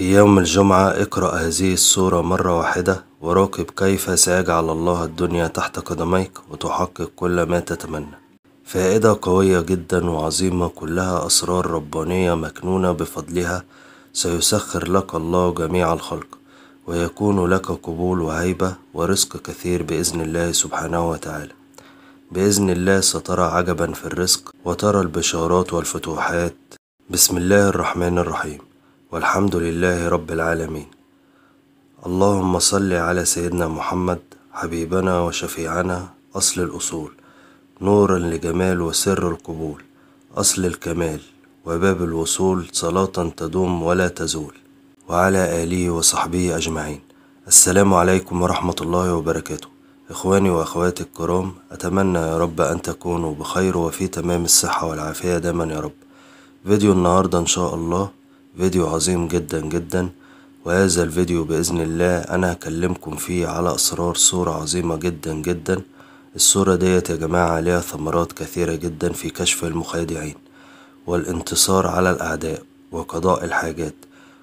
في يوم الجمعة اقرأ هذه السورة مرة واحدة وراقب كيف سيجعل الله الدنيا تحت قدميك وتحقق كل ما تتمنى فائدة قوية جدا وعظيمة كلها أسرار ربانية مكنونة بفضلها سيسخر لك الله جميع الخلق ويكون لك قبول وهيبة ورزق كثير بإذن الله سبحانه وتعالى بإذن الله سترى عجبا في الرزق وترى البشارات والفتوحات بسم الله الرحمن الرحيم والحمد لله رب العالمين اللهم صل على سيدنا محمد حبيبنا وشفيعنا أصل الأصول نورا لجمال وسر القبول أصل الكمال وباب الوصول صلاة تدوم ولا تزول وعلى آله وصحبه أجمعين السلام عليكم ورحمة الله وبركاته إخواني وأخواتي الكرام أتمنى يا رب أن تكونوا بخير وفي تمام الصحة والعافية دايما يا رب فيديو النهاردة إن شاء الله فيديو عظيم جدا جدا وهذا الفيديو بإذن الله أنا هكلمكم فيه على أسرار صورة عظيمة جدا جدا الصورة ديت يا جماعة عليها ثمرات كثيرة جدا في كشف المخادعين والانتصار على الأعداء وقضاء الحاجات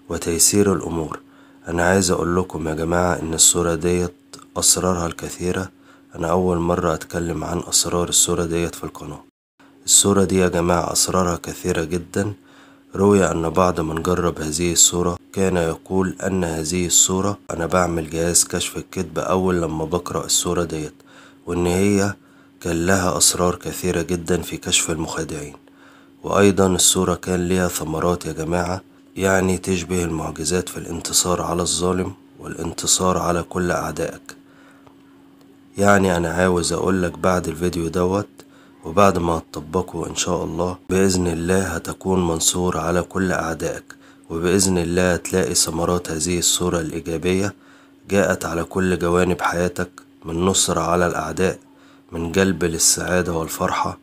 وتيسير الأمور أنا عايز أقول لكم يا جماعة إن الصورة ديت أسرارها الكثيرة أنا أول مرة أتكلم عن أسرار الصورة ديت في القناة الصورة دي يا جماعة أسرارها كثيرة جداً روي أن بعد من جرب هذه الصورة كان يقول أن هذه الصورة أنا بعمل جهاز كشف الكذب أول لما بقرأ الصورة ديت وإن هي كان لها أسرار كثيرة جدا في كشف المخادعين وأيضا الصورة كان ليها ثمرات يا جماعة يعني تشبه المعجزات في الانتصار على الظالم والانتصار على كل أعدائك يعني أنا عاوز أقولك بعد الفيديو دوت وبعد ما هتطبقه إن شاء الله بإذن الله هتكون منصور على كل أعدائك وبإذن الله هتلاقي ثمرات هذه الصورة الإيجابية جاءت على كل جوانب حياتك من نصر على الأعداء من جلب للسعادة والفرحة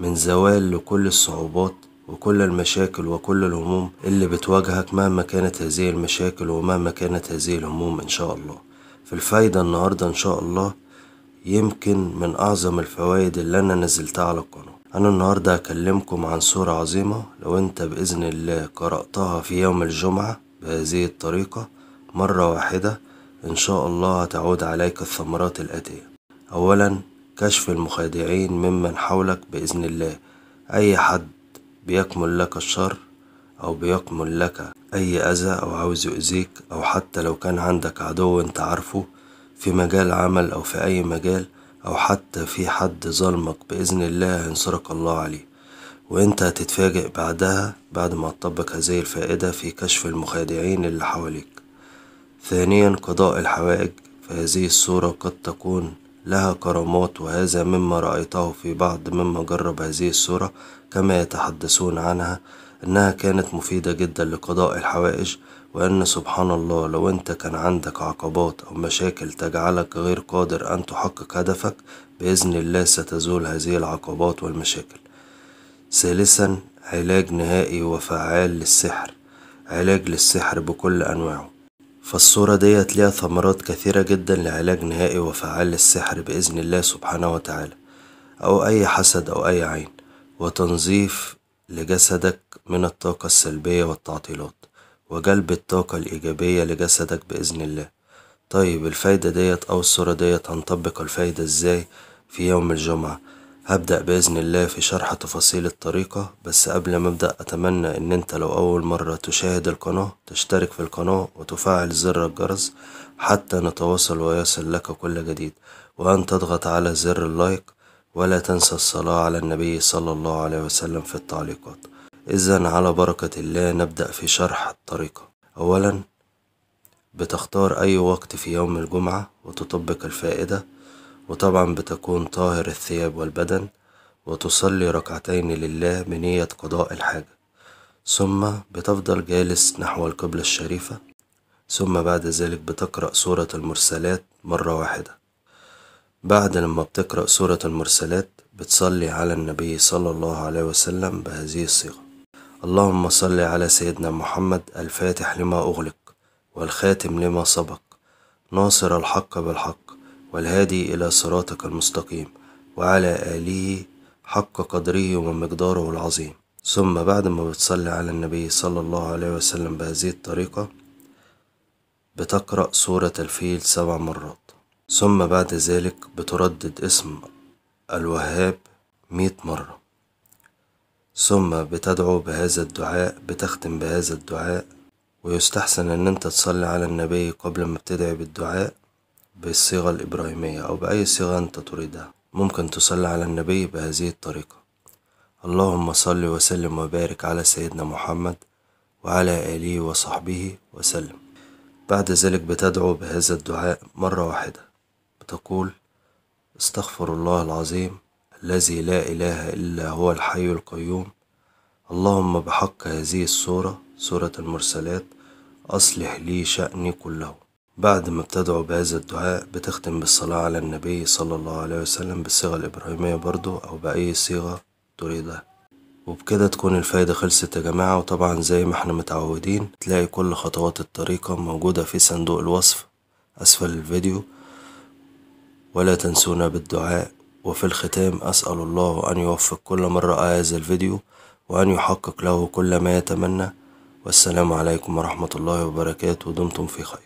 من زوال لكل الصعوبات وكل المشاكل وكل الهموم اللي بتواجهك مهما كانت هذه المشاكل ومهما كانت هذه الهموم إن شاء الله في الفايدة النهاردة إن شاء الله يمكن من أعظم الفوائد اللي أنا نزلتها على القناة أنا النهاردة هكلمكم عن سورة عظيمة لو أنت بإذن الله قرأتها في يوم الجمعة بهذه الطريقة مرة واحدة إن شاء الله هتعود عليك الثمرات الآتية أولا كشف المخادعين ممن حولك بإذن الله أي حد بيكمل لك الشر أو بيكمل لك أي أذى أو عاوز يؤذيك أو حتى لو كان عندك عدو أنت عارفه في مجال عمل أو في أي مجال أو حتى في حد ظلمك بإذن الله هينصرك الله عليه وانت هتتفاجئ بعدها بعد ما تطبق هذه الفائدة في كشف المخادعين اللي حواليك ثانيا قضاء الحوائج فهذه الصورة قد تكون لها كرامات وهذا مما رأيته في بعض مما جرب هذه الصورة كما يتحدثون عنها أنها كانت مفيدة جدا لقضاء الحوائج وأن سبحان الله لو أنت كان عندك عقبات أو مشاكل تجعلك غير قادر أن تحقق هدفك بإذن الله ستزول هذه العقبات والمشاكل ثالثا علاج نهائي وفعال للسحر علاج للسحر بكل أنواعه فالصورة ديت ليها ثمرات كثيرة جدا لعلاج نهائي وفعال للسحر بإذن الله سبحانه وتعالى أو أي حسد أو أي عين وتنظيف لجسدك من الطاقة السلبية والتعطيلات وجلب الطاقة الإيجابية لجسدك بإذن الله طيب الفايدة ديت أو الصورة ديت هنطبق الفايدة إزاي في يوم الجمعة هبدأ بإذن الله في شرح تفاصيل الطريقة بس قبل ما أبدأ أتمنى إن أنت لو أول مرة تشاهد القناة تشترك في القناة وتفعل زر الجرس حتى نتواصل ويصل لك كل جديد وأن تضغط على زر اللايك ولا تنسى الصلاة على النبي صلى الله عليه وسلم في التعليقات إذا على بركة الله نبدأ في شرح الطريقة أولا بتختار أي وقت في يوم الجمعة وتطبق الفائدة وطبعا بتكون طاهر الثياب والبدن وتصلي ركعتين لله بنية قضاء الحاجة ثم بتفضل جالس نحو القبلة الشريفة ثم بعد ذلك بتقرأ سورة المرسلات مرة واحدة بعد لما بتقرأ سورة المرسلات بتصلي على النبي صلى الله عليه وسلم بهذه الصيغة اللهم صل على سيدنا محمد الفاتح لما أغلق والخاتم لما سبق ناصر الحق بالحق والهادي إلى صراطك المستقيم وعلى آله حق قدره ومقداره العظيم ثم بعد ما بتصلي على النبي صلى الله عليه وسلم بهذه الطريقة بتقرأ سورة الفيل سبع مرات ثم بعد ذلك بتردد اسم الوهاب مئة مرة ثم بتدعو بهذا الدعاء بتختم بهذا الدعاء ويستحسن ان انت تصلي على النبي قبل ما بتدعي بالدعاء بالصيغة الإبراهيمية أو بأي صيغة أنت تريدها ممكن تصلي على النبي بهذه الطريقة اللهم صل وسلم وبارك على سيدنا محمد وعلى آله وصحبه وسلم بعد ذلك بتدعو بهذا الدعاء مرة واحدة بتقول استغفر الله العظيم الذي لا إله إلا هو الحي القيوم اللهم بحق هذه السورة سورة المرسلات أصلح لي شأني كله بعد ما بتدعو بهذا الدعاء بتختم بالصلاة على النبي صلى الله عليه وسلم بالصيغة الإبراهيمية برضو أو بأي صيغة تريدها وبكده تكون الفايدة خلصت يا جماعة وطبعا زي ما احنا متعودين تلاقي كل خطوات الطريقة موجودة في صندوق الوصف أسفل الفيديو ولا تنسونا بالدعاء وفي الختام أسأل الله أن يوفق كل من رأى هذا الفيديو وأن يحقق له كل ما يتمنى والسلام عليكم ورحمة الله وبركاته دمتم في خير